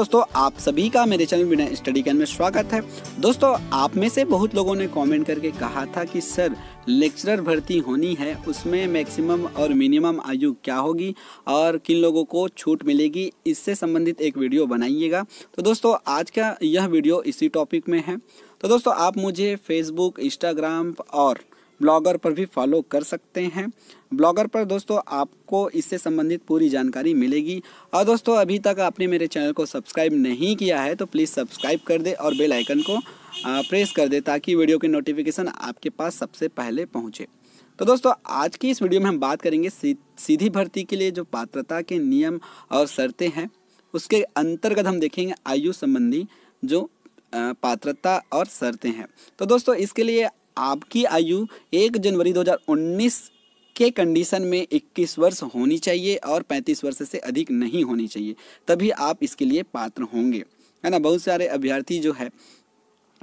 दोस्तों आप सभी का मेरे चैनल बिना स्टडी कैन में स्वागत है दोस्तों आप में से बहुत लोगों ने कमेंट करके कहा था कि सर लेक्चरर भर्ती होनी है उसमें मैक्सिमम और मिनिमम आयु क्या होगी और किन लोगों को छूट मिलेगी इससे संबंधित एक वीडियो बनाइएगा तो दोस्तों आज का यह वीडियो इसी टॉपिक में है तो दोस्तों आप मुझे फेसबुक इंस्टाग्राम और ब्लॉगर पर भी फॉलो कर सकते हैं ब्लॉगर पर दोस्तों आपको इससे संबंधित पूरी जानकारी मिलेगी और दोस्तों अभी तक आपने मेरे चैनल को सब्सक्राइब नहीं किया है तो प्लीज़ सब्सक्राइब कर दे और बेल आइकन को प्रेस कर दे ताकि वीडियो की नोटिफिकेशन आपके पास सबसे पहले पहुँचे तो दोस्तों आज की इस वीडियो में हम बात करेंगे सीधी भर्ती के लिए जो पात्रता के नियम और शर्तें हैं उसके अंतर्गत हम देखेंगे आयु संबंधी जो पात्रता और शर्तें हैं तो दोस्तों इसके लिए आपकी आयु एक जनवरी 2019 के कंडीशन में 21 वर्ष होनी चाहिए और 35 वर्ष से अधिक नहीं होनी चाहिए तभी आप इसके लिए पात्र होंगे है ना बहुत सारे अभ्यर्थी जो है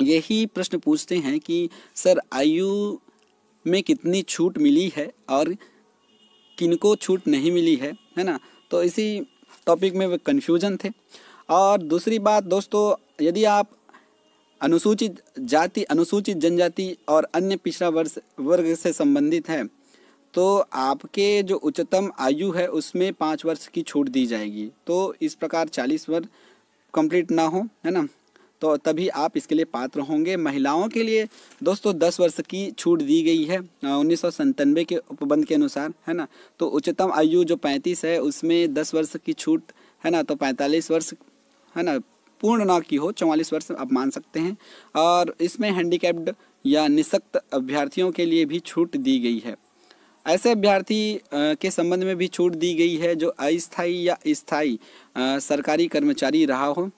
यही प्रश्न पूछते हैं कि सर आयु में कितनी छूट मिली है और किनको छूट नहीं मिली है है ना तो इसी टॉपिक में वे कन्फ्यूजन थे और दूसरी बात दोस्तों यदि आप अनुसूचित जाति अनुसूचित जनजाति और अन्य पिछड़ा वर्ष वर्ग से संबंधित है तो आपके जो उच्चतम आयु है उसमें पाँच वर्ष की छूट दी जाएगी तो इस प्रकार चालीस वर्ष कंप्लीट ना हो है ना तो तभी आप इसके लिए पात्र होंगे महिलाओं के लिए दोस्तों दस वर्ष की छूट दी गई है उन्नीस के उपबंध के अनुसार है ना तो उच्चतम आयु जो पैंतीस है उसमें दस वर्ष की छूट है ना तो पैंतालीस वर्ष है ना पूर्ण ना की हो चौवालीस वर्ष आप मान सकते हैं और इसमें हैंडीकैप्ड या निशक्त अभ्यर्थियों के लिए भी छूट दी गई है ऐसे अभ्यर्थी के संबंध में भी छूट दी गई है जो अस्थायी या स्थायी सरकारी कर्मचारी रहा हो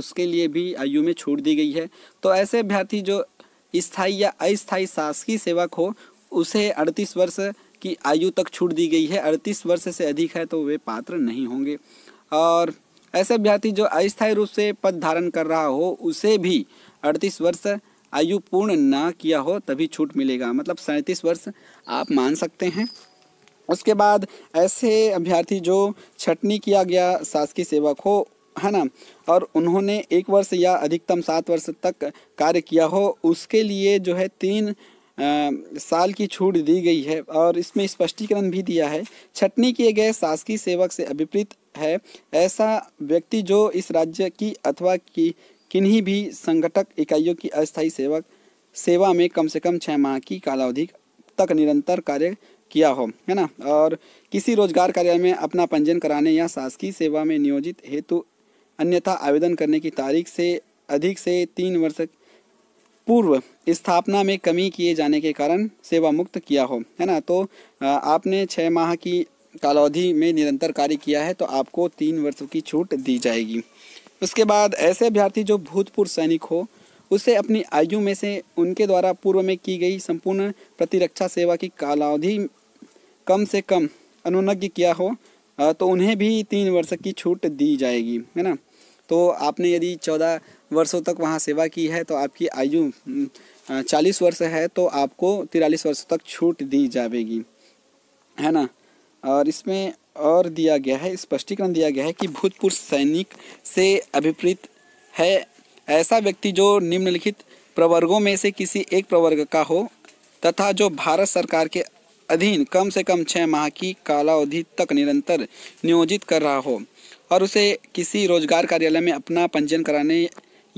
उसके लिए भी आयु में छूट दी गई है तो ऐसे अभ्यर्थी जो स्थायी या अस्थायी शासकीय सेवक हो उसे 38 वर्ष की आयु तक छूट दी गई है 38 वर्ष से अधिक है तो वे पात्र नहीं होंगे और ऐसे अभ्यर्थी जो अस्थायी रूप से पद धारण कर रहा हो उसे भी अड़तीस वर्ष आयु पूर्ण ना किया हो तभी छूट मिलेगा मतलब सैंतीस वर्ष आप मान सकते हैं उसके बाद ऐसे अभ्यर्थी जो छटनी किया गया शासकीय सेवक हो है ना और उन्होंने एक वर्ष या अधिकतम सात वर्ष तक कार्य किया हो उसके लिए जो है तीन साल की छूट दी गई है और इसमें स्पष्टीकरण भी दिया है छटनी किए गए शासकीय सेवक से अभिप्रीत है ऐसा व्यक्ति जो इस राज्य की अथवा की किन्हीं भी संगठक इकाइयों की अस्थायी सेवक सेवा में कम से कम छः माह की कालावधि तक निरंतर कार्य किया हो है ना और किसी रोजगार कार्यालय में अपना पंजीयन कराने या शासकीय सेवा में नियोजित हेतु अन्यथा आवेदन करने की तारीख से अधिक से तीन वर्ष पूर्व स्थापना में कमी किए जाने के कारण सेवा मुक्त किया हो है ना तो आपने छः माह की कालावधि में निरंतर कार्य किया है तो आपको तीन वर्ष की छूट दी जाएगी उसके बाद ऐसे अभ्यर्थी जो भूतपूर्व सैनिक हो उसे अपनी आयु में से उनके द्वारा पूर्व में की गई संपूर्ण प्रतिरक्षा सेवा की कालावधि कम से कम अनुनज्ञ किया हो तो उन्हें भी तीन वर्ष की छूट दी जाएगी है ना तो आपने यदि चौदह वर्षों तक वहाँ सेवा की है तो आपकी आयु चालीस वर्ष है तो आपको तिरालीस वर्षों तक छूट दी जाएगी है ना और इसमें और दिया गया है स्पष्टीकरण दिया गया है कि भूतपूर्व सैनिक से अभिप्रीत है ऐसा व्यक्ति जो निम्नलिखित प्रवर्गों में से किसी एक प्रवर्ग का हो तथा जो भारत सरकार के अधीन कम से कम छः माह की कालावधि तक निरंतर नियोजित कर रहा हो और उसे किसी रोजगार कार्यालय में अपना पंजीयन कराने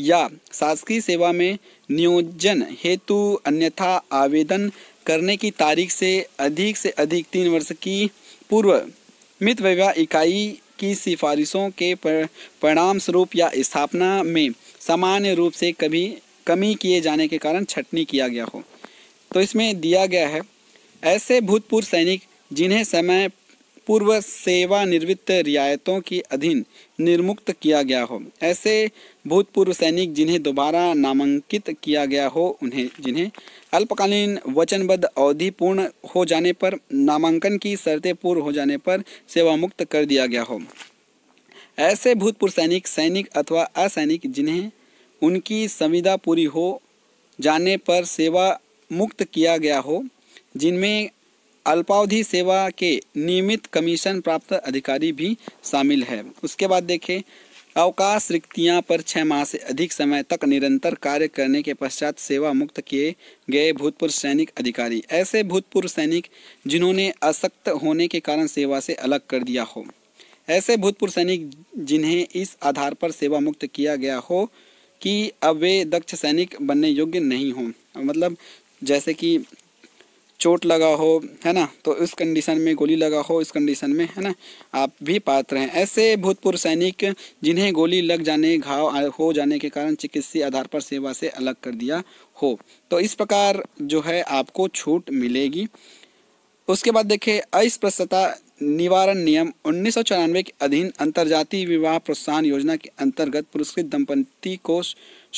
या शासकीय सेवा में नियोजन हेतु अन्यथा आवेदन करने की तारीख से अधिक से अधिक तीन वर्ष की पूर्व मित व्यवहार इकाई की सिफारिशों के परिणाम स्वरूप या स्थापना में सामान्य रूप से कभी कमी किए जाने के कारण छटनी किया गया हो तो इसमें दिया गया है ऐसे भूतपूर्व सैनिक जिन्हें समय पूर्व सेवानिवृत्त रियायतों के अधीन निर्मुक्त किया गया हो ऐसे भूतपूर्व सैनिक जिन्हें दोबारा नामांकित किया गया हो उन्हें जिन्हें अल्पकालीन वचनबद्ध अवधि पूर्ण हो जाने पर नामांकन की शर्तें पूर्ण हो जाने पर सेवामुक्त कर दिया गया हो ऐसे भूतपूर्व सैनिक सैनिक अथवा असैनिक जिन्हें उनकी संविदा पूरी हो जाने पर सेवा मुक्त किया गया हो जिनमें अल्पावधि सेवा के नियमित कमीशन प्राप्त अधिकारी भी शामिल है उसके बाद देखें अवकाश रिक्तियां पर छः माह से अधिक समय तक निरंतर कार्य करने के पश्चात सेवा मुक्त किए गए भूतपूर्व सैनिक अधिकारी ऐसे भूतपूर्व सैनिक जिन्होंने असक्त होने के कारण सेवा से अलग कर दिया हो ऐसे भूतपूर्व सैनिक जिन्हें इस आधार पर सेवा मुक्त किया गया हो कि अब वे दक्ष सैनिक बनने योग्य नहीं हों मतलब जैसे कि चोट लगा हो है ना तो इस कंडीशन में गोली लगा हो इस कंडीशन में है ना आप भी पात्र हैं ऐसे भूतपूर्व सैनिक जिन्हें गोली लग जाने घाव हो जाने के कारण चिकित्सीय आधार पर सेवा से अलग कर दिया हो तो इस प्रकार जो है आपको छूट मिलेगी उसके बाद देखे अस्पृश्यता निवारण नियम उन्नीस के अधीन अंतर्जातीय विवाह प्रोत्साहन योजना के अंतर्गत पुरस्कृत दंपति को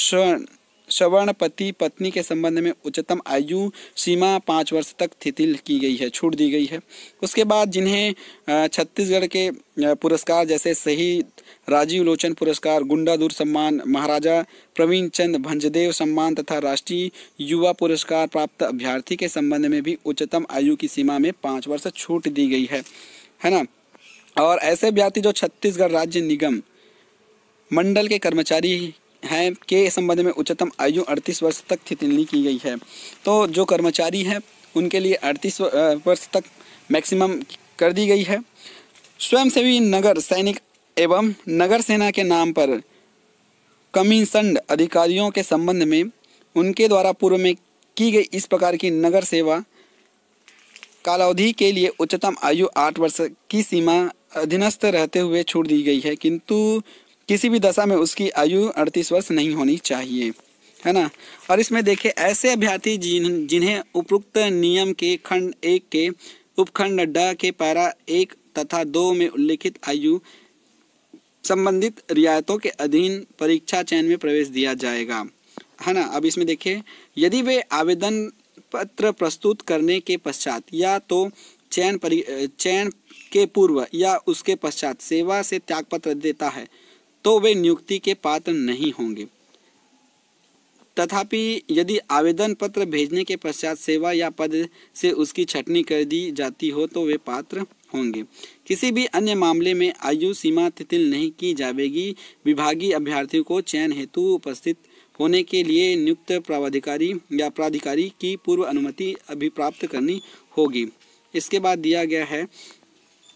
स्वर्ण सवर्ण पति पत्नी के संबंध में उच्चतम आयु सीमा पाँच वर्ष तक शिथिल की गई है छूट दी गई है उसके बाद जिन्हें छत्तीसगढ़ के पुरस्कार जैसे सही राजीव लोचन पुरस्कार गुंडा दूर सम्मान महाराजा प्रवीण चंद भंजदेव सम्मान तथा राष्ट्रीय युवा पुरस्कार प्राप्त अभ्यर्थी के संबंध में भी उच्चतम आयु की सीमा में पाँच वर्ष छूट दी गई है है ना और ऐसे अभ्यर्थी जो छत्तीसगढ़ राज्य निगम मंडल के कर्मचारी है के संबंध में उच्चतम आयु अड़तीस वर्ष तक शिथिल की गई है तो जो कर्मचारी हैं उनके लिए अड़तीस वर्ष तक मैक्सिमम कर दी गई है स्वयंसेवी नगर सैनिक एवं नगर सेना के नाम पर कमीशंड अधिकारियों के संबंध में उनके द्वारा पूर्व में की गई इस प्रकार की नगर सेवा कालावधि के लिए उच्चतम आयु आठ वर्ष की सीमा अधीनस्थ रहते हुए छूट दी गई है किंतु किसी भी दशा में उसकी आयु अड़तीस वर्ष नहीं होनी चाहिए है ना और इसमें देखे ऐसे अभ्यर्थी जिन जिन्हें उपरोक्त नियम के खंड एक के उपखंड ड के पैरा एक तथा दो में उल्लिखित आयु संबंधित रियायतों के अधीन परीक्षा चयन में प्रवेश दिया जाएगा है ना अब इसमें देखिए यदि वे आवेदन पत्र प्रस्तुत करने के पश्चात या तो चयन परि चयन के पूर्व या उसके पश्चात सेवा से त्यागपत्र देता है तो वे नियुक्ति के पात्र नहीं होंगे तथापि यदि आवेदन पत्र भेजने के पश्चात सेवा या पद से उसकी छटनी कर दी जाती हो तो वे पात्र होंगे किसी भी अन्य मामले में आयु सीमा तिथिल नहीं की जाएगी विभागीय अभ्यर्थियों को चयन हेतु उपस्थित होने के लिए नियुक्त प्राधिकारी या प्राधिकारी की पूर्व अनुमति अभी प्राप्त करनी होगी इसके बाद दिया गया है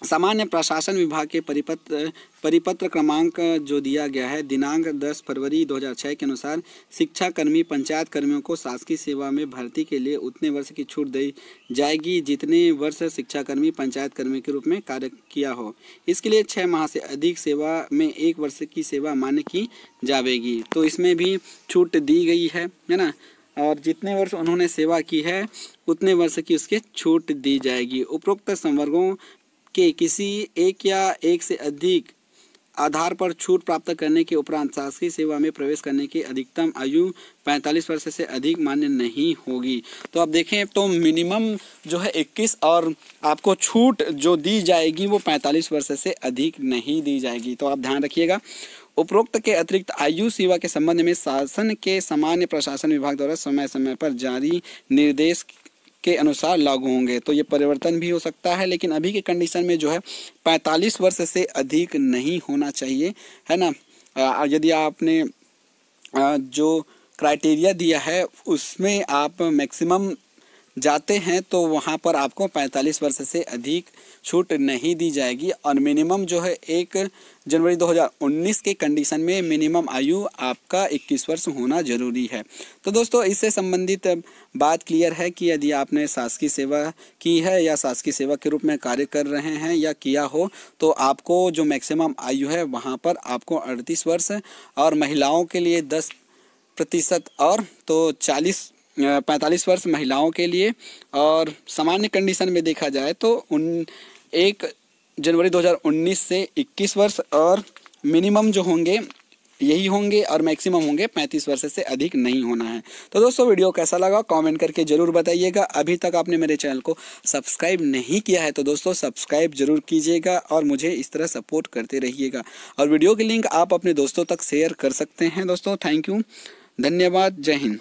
सामान्य प्रशासन विभाग के परिपत्र परिपत्र क्रमांक जो दिया गया है दिनांक 10 फरवरी 2006 के अनुसार शिक्षा कर्मी पंचायत कर्मियों को शासकीय सेवा में भर्ती के लिए उतने वर्ष की छूट दी जाएगी जितने वर्ष शिक्षा कर्मी पंचायत कर्मी के रूप में कार्य किया हो इसके लिए छः माह से अधिक सेवा में एक वर्ष की सेवा मान्य की जाएगी तो इसमें भी छूट दी गई है है ना और जितने वर्ष उन्होंने सेवा की है उतने वर्ष की उसके छूट दी जाएगी उपरोक्त संवर्गों के किसी एक या एक से अधिक आधार पर छूट प्राप्त करने के उपरांत शासकीय सेवा में प्रवेश करने की अधिकतम आयु 45 वर्ष से अधिक मान्य नहीं होगी तो आप देखें तो मिनिमम जो है 21 और आपको छूट जो दी जाएगी वो 45 वर्ष से अधिक नहीं दी जाएगी तो आप ध्यान रखिएगा उपरोक्त के अतिरिक्त आयु सेवा के संबंध में शासन के सामान्य प्रशासन विभाग द्वारा समय समय पर जारी निर्देश के अनुसार लागू होंगे तो ये परिवर्तन भी हो सकता है लेकिन अभी के कंडीशन में जो है पैंतालीस वर्ष से अधिक नहीं होना चाहिए है ना यदि आपने जो क्राइटेरिया दिया है उसमें आप मैक्सिमम जाते हैं तो वहाँ पर आपको 45 वर्ष से अधिक छूट नहीं दी जाएगी और मिनिमम जो है एक जनवरी 2019 के कंडीशन में मिनिमम आयु आपका 21 वर्ष होना जरूरी है तो दोस्तों इससे संबंधित बात क्लियर है कि यदि आपने शासकीय सेवा की है या शासकीय सेवा के रूप में कार्य कर रहे हैं या किया हो तो आपको जो मैक्सिमम आयु है वहाँ पर आपको अड़तीस वर्ष और महिलाओं के लिए दस प्रतिशत और तो चालीस पैंतालीस वर्ष महिलाओं के लिए और सामान्य कंडीशन में देखा जाए तो उन एक जनवरी 2019 से 21 वर्ष और मिनिमम जो होंगे यही होंगे और मैक्सिमम होंगे 35 वर्ष से अधिक नहीं होना है तो दोस्तों वीडियो कैसा लगा कमेंट करके ज़रूर बताइएगा अभी तक आपने मेरे चैनल को सब्सक्राइब नहीं किया है तो दोस्तों सब्सक्राइब ज़रूर कीजिएगा और मुझे इस तरह सपोर्ट करते रहिएगा और वीडियो की लिंक आप अपने दोस्तों तक शेयर कर सकते हैं दोस्तों थैंक यू धन्यवाद जय हिंद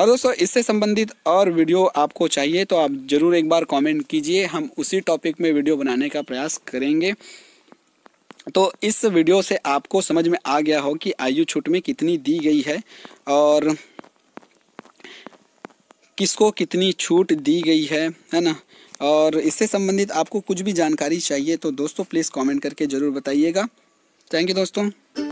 और दोस्तों इससे संबंधित और वीडियो आपको चाहिए तो आप ज़रूर एक बार कमेंट कीजिए हम उसी टॉपिक में वीडियो बनाने का प्रयास करेंगे तो इस वीडियो से आपको समझ में आ गया हो कि आयु छूट में कितनी दी गई है और किसको कितनी छूट दी गई है है ना और इससे संबंधित आपको कुछ भी जानकारी चाहिए तो दोस्तों प्लीज़ कमेंट करके ज़रूर बताइएगा थैंक यू दोस्तों